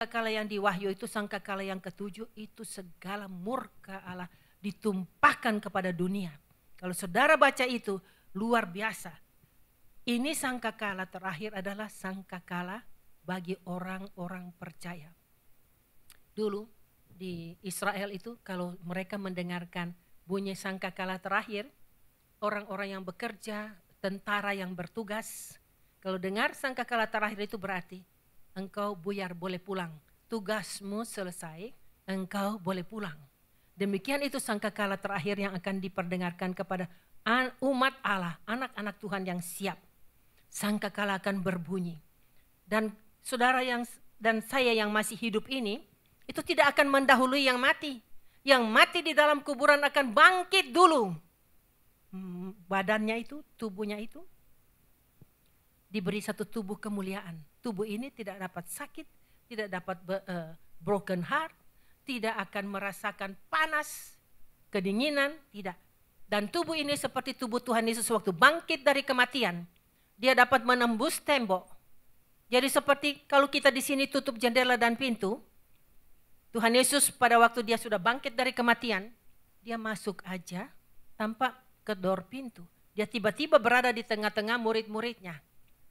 sangkakala yang di wahyu itu sangkakala yang ketujuh itu segala murka Allah ditumpahkan kepada dunia. Kalau saudara baca itu luar biasa. Ini sangkakala terakhir adalah sangkakala bagi orang-orang percaya. Dulu di Israel itu kalau mereka mendengarkan bunyi sangkakala terakhir, orang-orang yang bekerja, tentara yang bertugas, kalau dengar sangkakala terakhir itu berarti engkau buyar boleh pulang. Tugasmu selesai, engkau boleh pulang. Demikian itu sangkakala terakhir yang akan diperdengarkan kepada umat Allah, anak-anak Tuhan yang siap. Sangkakala akan berbunyi. Dan saudara yang dan saya yang masih hidup ini itu tidak akan mendahului yang mati. Yang mati di dalam kuburan akan bangkit dulu. Hmm, badannya itu, tubuhnya itu diberi satu tubuh kemuliaan. Tubuh ini tidak dapat sakit, tidak dapat eh, broken heart, tidak akan merasakan panas, kedinginan, tidak. Dan tubuh ini seperti tubuh Tuhan Yesus waktu bangkit dari kematian. Dia dapat menembus tembok. Jadi seperti kalau kita di sini tutup jendela dan pintu, Tuhan Yesus pada waktu dia sudah bangkit dari kematian, dia masuk aja tanpa kedor pintu. Dia tiba-tiba berada di tengah-tengah murid-muridnya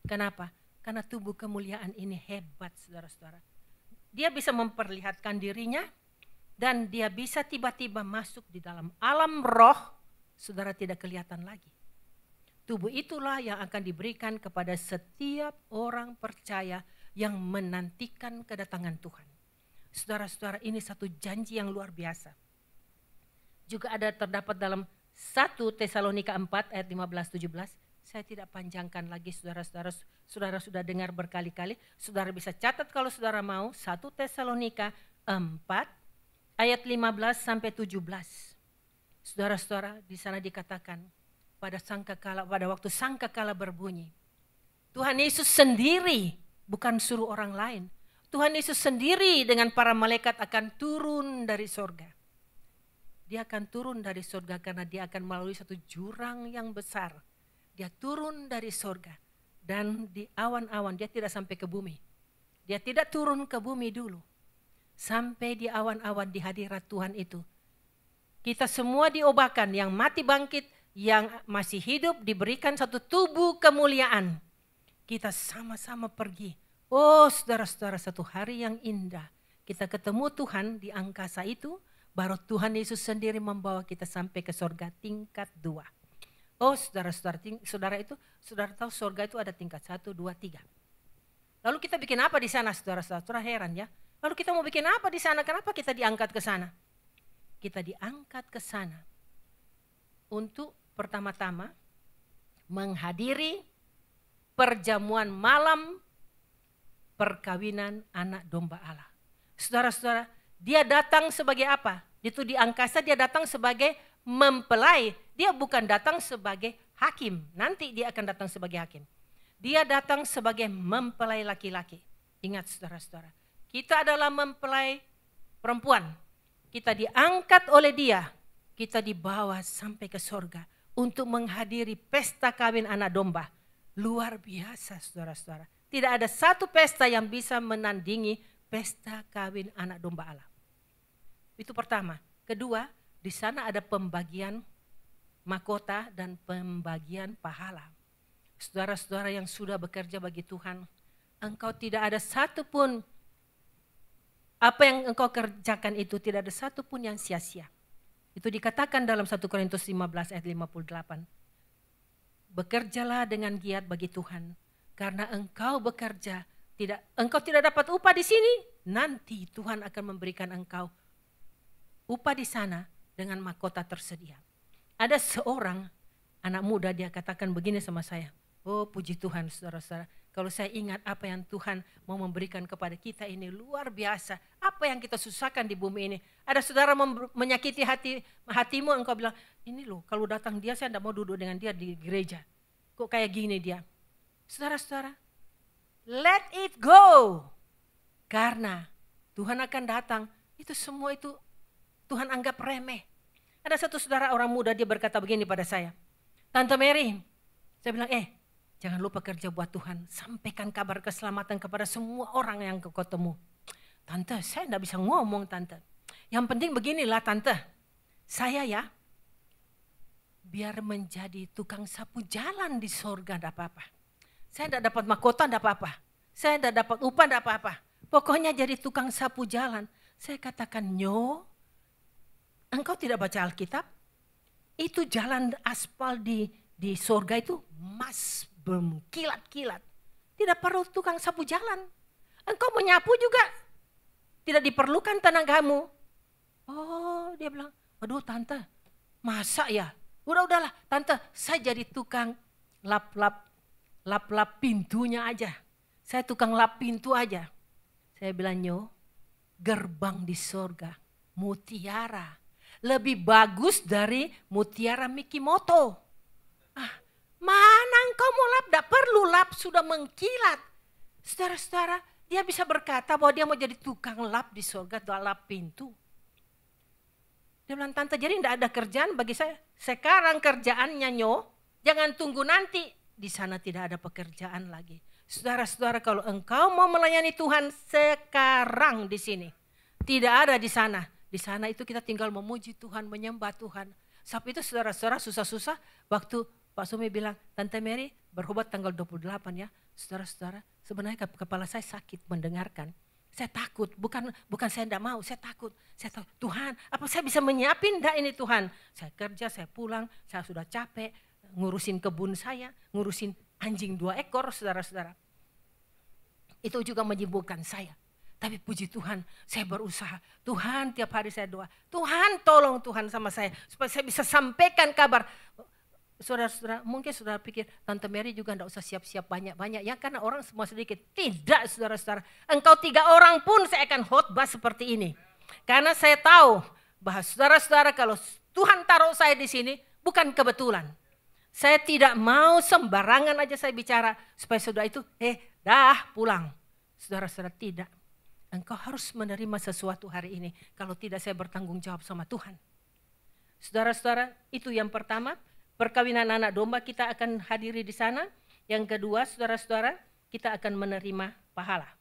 Kenapa? Karena tubuh kemuliaan ini hebat, saudara-saudara. Dia bisa memperlihatkan dirinya dan dia bisa tiba-tiba masuk di dalam alam roh, saudara tidak kelihatan lagi. Tubuh itulah yang akan diberikan kepada setiap orang percaya yang menantikan kedatangan Tuhan. Saudara-saudara, ini satu janji yang luar biasa. Juga ada terdapat dalam 1 Tesalonika 4 ayat 15 17 saya tidak panjangkan lagi saudara-saudara, saudara sudah dengar berkali-kali, saudara bisa catat kalau saudara mau, 1 Tesalonika 4 ayat 15 sampai 17. Saudara-saudara, di sana dikatakan pada sangkakala pada waktu sangkakala berbunyi. Tuhan Yesus sendiri bukan suruh orang lain. Tuhan Yesus sendiri dengan para malaikat akan turun dari sorga dia akan turun dari sorga karena dia akan melalui satu jurang yang besar dia turun dari sorga dan di awan-awan dia tidak sampai ke bumi. Dia tidak turun ke bumi dulu. Sampai di awan-awan di hadirat Tuhan itu. Kita semua diobakan, yang mati bangkit, yang masih hidup diberikan satu tubuh kemuliaan. Kita sama-sama pergi. Oh saudara-saudara satu hari yang indah. Kita ketemu Tuhan di angkasa itu, baru Tuhan Yesus sendiri membawa kita sampai ke sorga tingkat dua. Oh saudara-saudara, saudara itu, saudara tahu surga itu ada tingkat satu, dua, tiga. Lalu kita bikin apa di sana saudara-saudara heran ya. Lalu kita mau bikin apa di sana? Kenapa kita diangkat ke sana? Kita diangkat ke sana untuk pertama-tama menghadiri perjamuan malam perkawinan anak domba Allah. Saudara-saudara, dia datang sebagai apa? Itu di angkasa dia datang sebagai mempelai dia bukan datang sebagai hakim. Nanti dia akan datang sebagai hakim. Dia datang sebagai mempelai laki-laki. Ingat saudara-saudara. Kita adalah mempelai perempuan. Kita diangkat oleh dia. Kita dibawa sampai ke sorga. Untuk menghadiri pesta kawin anak domba. Luar biasa saudara-saudara. Tidak ada satu pesta yang bisa menandingi pesta kawin anak domba Allah. Itu pertama. Kedua, di sana ada pembagian mahkota dan pembagian pahala. Saudara-saudara yang sudah bekerja bagi Tuhan, engkau tidak ada satu pun apa yang engkau kerjakan itu tidak ada satu pun yang sia-sia. Itu dikatakan dalam 1 Korintus 15 ayat 58. Bekerjalah dengan giat bagi Tuhan, karena engkau bekerja tidak engkau tidak dapat upah di sini, nanti Tuhan akan memberikan engkau upah di sana dengan mahkota tersedia. Ada seorang anak muda dia katakan begini sama saya. Oh puji Tuhan saudara-saudara. Kalau saya ingat apa yang Tuhan mau memberikan kepada kita ini luar biasa. Apa yang kita susahkan di bumi ini. Ada saudara menyakiti hati hatimu engkau bilang, ini loh kalau datang dia saya tidak mau duduk dengan dia di gereja. Kok kayak gini dia. Saudara-saudara, let it go. Karena Tuhan akan datang, itu semua itu Tuhan anggap remeh. Ada satu saudara orang muda dia berkata begini pada saya. Tante Mary, saya bilang, eh jangan lupa kerja buat Tuhan. Sampaikan kabar keselamatan kepada semua orang yang kau ketemu. Tante, saya tidak bisa ngomong tante. Yang penting beginilah tante. Saya ya, biar menjadi tukang sapu jalan di sorga tidak apa-apa. Saya tidak dapat mahkota tidak apa-apa. Saya tidak dapat upah tidak apa-apa. Pokoknya jadi tukang sapu jalan. Saya katakan, nyok engkau tidak baca Alkitab, itu jalan aspal di di surga itu mas berkilat-kilat. Tidak perlu tukang sapu jalan. Engkau menyapu juga tidak diperlukan tenagamu. Oh, dia bilang, "Aduh, tante, masa ya? Udah udahlah, tante, saya jadi tukang lap-lap lap-lap pintunya aja. Saya tukang lap pintu aja." Saya bilang, "Nyo, gerbang di sorga, mutiara lebih bagus dari mutiara Mikimoto. Ah, mana engkau mau lap? Tidak perlu lap, sudah mengkilat. Saudara-saudara, dia bisa berkata bahwa dia mau jadi tukang lap di surga, lap pintu. Dia bilang, tante jadi tidak ada kerjaan bagi saya. Sekarang kerjaannya nyo, jangan tunggu nanti. Di sana tidak ada pekerjaan lagi. Saudara-saudara kalau engkau mau melayani Tuhan sekarang di sini. Tidak ada di sana di sana itu kita tinggal memuji Tuhan, menyembah Tuhan. Sebab itu saudara-saudara susah-susah waktu Pak Sumi bilang, Tante Mary berobat tanggal 28 ya. Saudara-saudara, sebenarnya kepala saya sakit mendengarkan. Saya takut, bukan bukan saya tidak mau, saya takut. Saya takut, Tuhan apa saya bisa menyiapin enggak ini Tuhan? Saya kerja, saya pulang, saya sudah capek, ngurusin kebun saya, ngurusin anjing dua ekor saudara-saudara. Itu juga menyibukkan saya. Tapi puji Tuhan, saya berusaha. Tuhan, tiap hari saya doa. Tuhan, tolong Tuhan sama saya. Supaya saya bisa sampaikan kabar. Saudara-saudara, mungkin saudara pikir, Tante Mary juga tidak usah siap-siap banyak-banyak. Ya, karena orang semua sedikit. Tidak, saudara-saudara. Engkau tiga orang pun saya akan khotbah seperti ini. Karena saya tahu bahwa saudara-saudara kalau Tuhan taruh saya di sini, bukan kebetulan. Saya tidak mau sembarangan aja saya bicara supaya saudara itu, eh dah pulang. Saudara-saudara tidak Engkau harus menerima sesuatu hari ini. Kalau tidak saya bertanggung jawab sama Tuhan. Saudara-saudara, itu yang pertama. Perkawinan anak domba kita akan hadiri di sana. Yang kedua, saudara-saudara, kita akan menerima pahala.